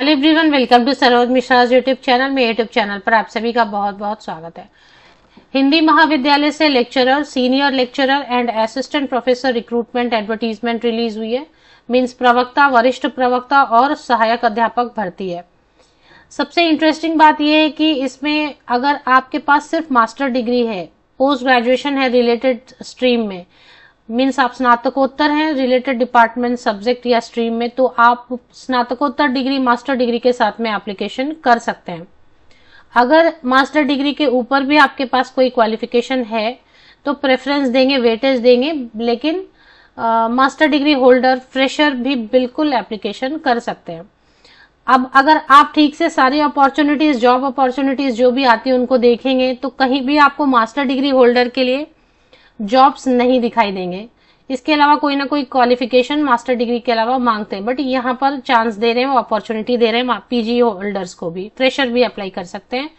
hello everyone welcome to Saroj Mishra YouTube channel में YouTube channel पर आप सभी का बहुत बहुत स्वागत है हिंदी महाविद्यालय से lecturer senior lecturer and assistant professor recruitment advertisement release हुई है मीन्स प्रवक्ता वरिष्ठ प्रवक्ता और सहायक अध्यापक भर्ती है सबसे इंटरेस्टिंग बात यह है कि इसमें अगर आपके पास सिर्फ मास्टर डिग्री है पोस्ट ग्रेजुएशन है रिलेटेड स्ट्रीम में मीन्स आप स्नातकोत्तर हैं रिलेटेड डिपार्टमेंट सब्जेक्ट या स्ट्रीम में तो आप स्नातकोत्तर डिग्री मास्टर डिग्री के साथ में एप्लीकेशन कर सकते हैं अगर मास्टर डिग्री के ऊपर भी आपके पास कोई क्वालिफिकेशन है तो प्रेफरेंस देंगे वेटेज देंगे लेकिन मास्टर डिग्री होल्डर फ्रेशर भी बिल्कुल एप्लीकेशन कर सकते हैं अब अगर आप ठीक से सारी अपॉर्चुनिटीज जॉब अपॉर्चुनिटीज जो भी आती है उनको देखेंगे तो कहीं भी आपको मास्टर डिग्री होल्डर के लिए जॉब्स नहीं दिखाई देंगे इसके अलावा कोई ना कोई क्वालिफिकेशन मास्टर डिग्री के अलावा मांगते हैं बट यहाँ पर चांस दे रहे हैं अपॉर्चुनिटी दे रहे हैं पीजी होल्डर्स को भी फ्रेशर भी अप्लाई कर सकते हैं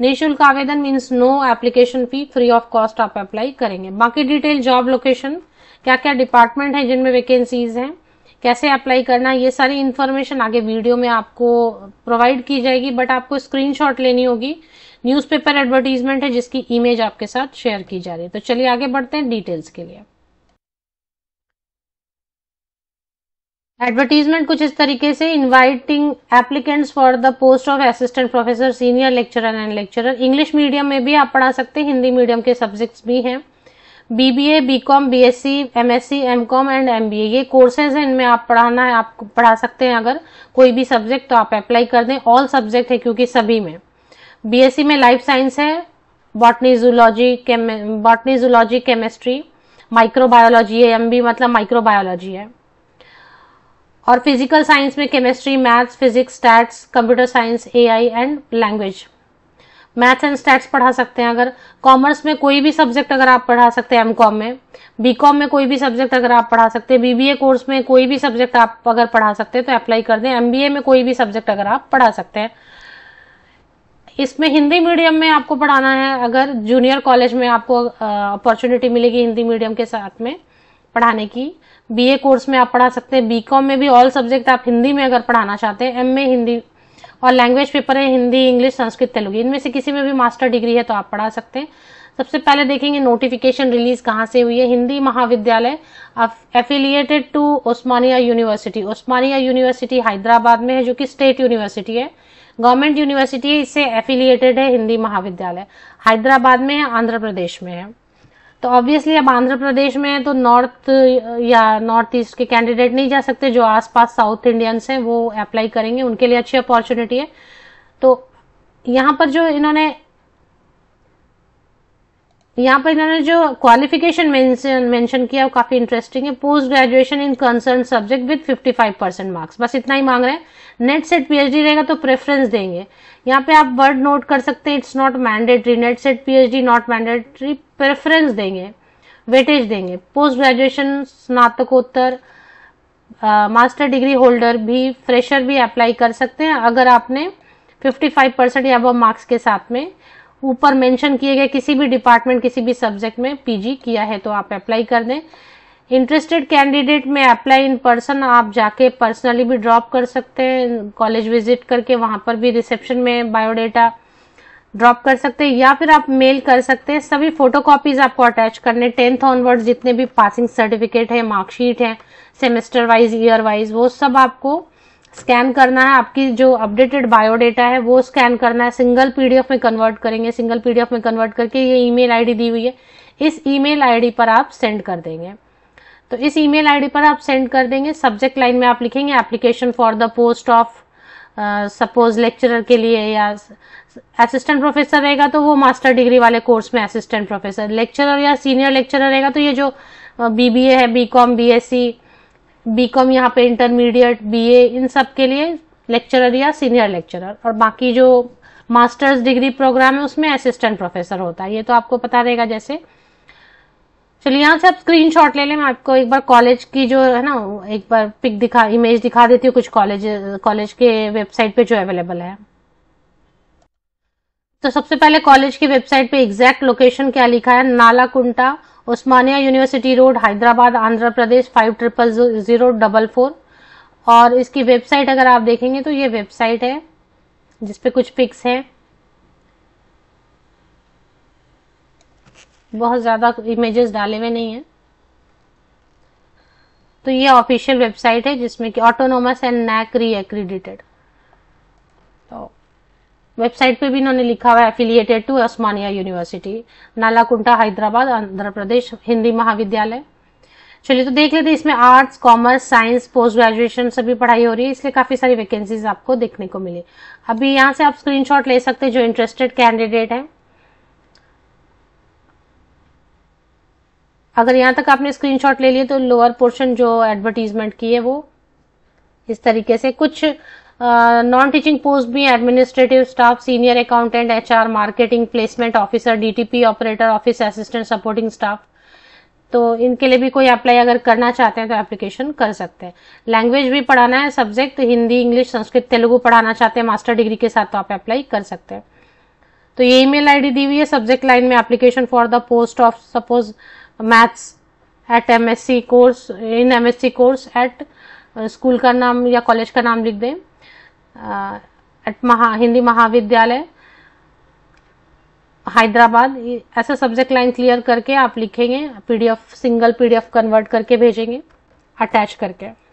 निःशुल्क आवेदन means no application fee free of cost आप अप्लाई करेंगे बाकी डिटेल जॉब लोकेशन क्या क्या डिपार्टमेंट है जिनमें वेकेंसीज हैं कैसे अप्लाई करना ये सारी इन्फॉर्मेशन आगे वीडियो में आपको प्रोवाइड की जाएगी बट आपको स्क्रीनशॉट लेनी होगी न्यूज़पेपर एडवर्टीजमेंट है जिसकी इमेज आपके साथ शेयर की जा रही है तो चलिए आगे बढ़ते हैं डिटेल्स के लिए एडवर्टीजमेंट कुछ इस तरीके से inviting applicants for the post of assistant professor senior lecturer and lecturer English medium में भी आप पढ़ा सकते हैं हिंदी मीडियम के सब्जेक्ट्स भी हैं BBA BCom BSc MSc MCom and MBA ये कोर्सेज हैं इनमें आप पढ़ाना है आप पढ़ा सकते हैं अगर कोई भी सब्जेक्ट तो आप अप्लाई कर दें ऑल सब्जेक्ट है क्योंकि सभी में बीएससी में लाइफ साइंस है botany zoology chem botany zoology chemistry microbiology है एम मतलब माइक्रोबायोलॉजी है और फिजिकल साइंस में chemistry maths physics stats computer science AI and language math and stats पढ़ा सकते हैं अगर कॉमर्स में कोई भी सब्जेक्ट अगर आप पढ़ा सकते हैं एम में बी में कोई भी सब्जेक्ट अगर आप पढ़ा सकते हैं बीबीए कोर्स में कोई भी सब्जेक्ट आप अगर पढ़ा सकते हैं तो अप्लाई कर दें एम में कोई भी सब्जेक्ट अगर आप पढ़ा सकते हैं इसमें हिंदी मीडियम में आपको पढ़ाना है अगर जूनियर कॉलेज में आपको अपॉर्चुनिटी मिलेगी हिंदी मीडियम के साथ में पढ़ाने की बीए कोर्स में आप पढ़ा सकते हैं बीकॉम में भी ऑल सब्जेक्ट आप हिंदी में अगर पढ़ाना चाहते हैं एम में हिंदी और लैंग्वेज पेपर है हिंदी इंग्लिश संस्कृत तेलुगु इनमें से किसी में भी मास्टर डिग्री है तो आप पढ़ा सकते हैं सबसे पहले देखेंगे नोटिफिकेशन रिलीज कहाँ से हुई है हिंदी महाविद्यालय affiliated to Osmania University Osmania University Hyderabad में है जो कि स्टेट यूनिवर्सिटी है गवर्नमेंट यूनिवर्सिटी है इससे एफिलिएटेड है हिंदी महाविद्यालय हैदराबाद में है आंध्र प्रदेश में है तो ऑब्वियसली अब आंध्र प्रदेश में तो नॉर्थ या नॉर्थ ईस्ट के कैंडिडेट नहीं जा सकते जो आसपास साउथ इंडियंस हैं वो अप्लाई करेंगे उनके लिए अच्छी अपॉर्चुनिटी है तो यहाँ पर जो इन्होंने यहाँ पर इन्होंने जो क्वालिफिकेशन मेंशन किया वो काफी इंटरेस्टिंग है post graduation in concern subject with 55 percent marks बस इतना ही मांग रहे हैं नेट सेट पीएचडी रहेगा तो प्रेफरेंस देंगे यहाँ पे आप वर्ड नोट कर सकते हैं it's not mandatory NET SET PhD not mandatory preference देंगे वेटेज देंगे पोस्ट ग्रेजुएशन स्नातकोत्तर मास्टर डिग्री होल्डर भी फ्रेशर भी अप्लाई कर सकते हैं अगर आपने फिफ्टी परसेंट या अब मार्क्स के साथ में ऊपर मेंशन किए गए किसी भी डिपार्टमेंट किसी भी सब्जेक्ट में पीजी किया है तो आप अप्लाई कर दें interested candidate may apply in person आप जाके पर्सनली भी ड्रॉप कर सकते हैं कॉलेज विजिट करके वहां पर भी रिसेप्शन में बायोडाटा ड्रॉप कर सकते हैं या फिर आप मेल कर सकते हैं सभी फोटो कॉपीज आपको अटैच करने टेंथ ऑनवर्ड जितने भी पासिंग सर्टिफिकेट है मार्कशीट है सेमेस्टर वाइज ईयर वाइज वो सब आपको स्कैन करना है आपकी जो अपडेटेड बायोडेटा है वो स्कैन करना है सिंगल पीडीएफ में कन्वर्ट करेंगे सिंगल पीडीएफ में कन्वर्ट करके ये ईमेल आईडी दी हुई है इस ईमेल आईडी पर आप सेंड कर देंगे तो इस ईमेल आईडी पर आप सेंड कर देंगे सब्जेक्ट लाइन में आप लिखेंगे application for the post of suppose lecturer के लिए या असिस्टेंट प्रोफेसर रहेगा तो वो मास्टर डिग्री वाले कोर्स में असिस्टेंट प्रोफेसर लेक्चरर या सीनियर लेक्चरर रहेगा तो ये जो बीबीए है बीकॉम बीएससी बी कॉम यहाँ पे इंटरमीडिएट बी ए इन सब के लिए लेक्चरर या सीनियर लेक्चरर और बाकी जो मास्टर्स डिग्री प्रोग्राम है उसमें असिस्टेंट प्रोफेसर होता है ये तो आपको पता रहेगा जैसे चलिए यहाँ से आप स्क्रीन शॉट ले लें मैं आपको एक बार कॉलेज की जो है ना एक बार पिक दिखा इमेज दिखा देती हूँ कुछ कॉलेज कॉलेज के वेबसाइट पे जो अवेलेबल है तो सबसे पहले कॉलेज की वेबसाइट पे एग्जैक्ट लोकेशन क्या लिखा है Nallakunta Osmania University Road Hyderabad Andhra Pradesh five triple zero double four और इसकी वेबसाइट अगर आप देखेंगे तो ये वेबसाइट है जिसपे कुछ पिक्स हैं बहुत ज़्यादा इमेजेस डाले हुए नहीं है तो ये ऑफिशियल वेबसाइट है जिसमें कि autonomous and NAAC reaccredited website पे भी इन्होंने लिखा हुआ है affiliated to Osmania University Nallakunta Hyderabad Andhra Pradesh Hindi महाविद्यालय चलिए तो देख लेते इसमें arts commerce science post graduation सभी पढ़ाई हो रही है इसलिए काफी सारी वैकेंसीज आपको देखने को मिली अभी यहाँ से आप स्क्रीनशॉट ले सकते हैं जो इंटरेस्टेड कैंडिडेट हैं अगर यहाँ तक आपने स्क्रीनशॉट ले लिए तो लोअर पोर्शन जो एडवर्टीजमेंट की है वो इस तरीके से कुछ नॉन टीचिंग पोस्ट भी administrative staff senior accountant HR marketing placement officer DTP operator office assistant supporting staff तो इनके लिए भी कोई अप्लाई अगर करना चाहते हैं तो एप्लीकेशन कर सकते हैं लैंग्वेज भी पढ़ाना है सब्जेक्ट हिंदी इंग्लिश संस्कृत तेलुगु पढ़ाना चाहते हैं मास्टर डिग्री के साथ तो आप अप्लाई कर सकते हैं तो ये ईमेल आईडी दी हुई है सब्जेक्ट लाइन में application for the post of suppose maths at MSc course in MSc course at school का नाम या कॉलेज का नाम लिख दें एट महा हिंदी महाविद्यालय हैदराबाद ऐसे सब्जेक्ट लाइन क्लियर करके आप लिखेंगे पीडीएफ सिंगल पीडीएफ कन्वर्ट करके भेजेंगे अटैच करके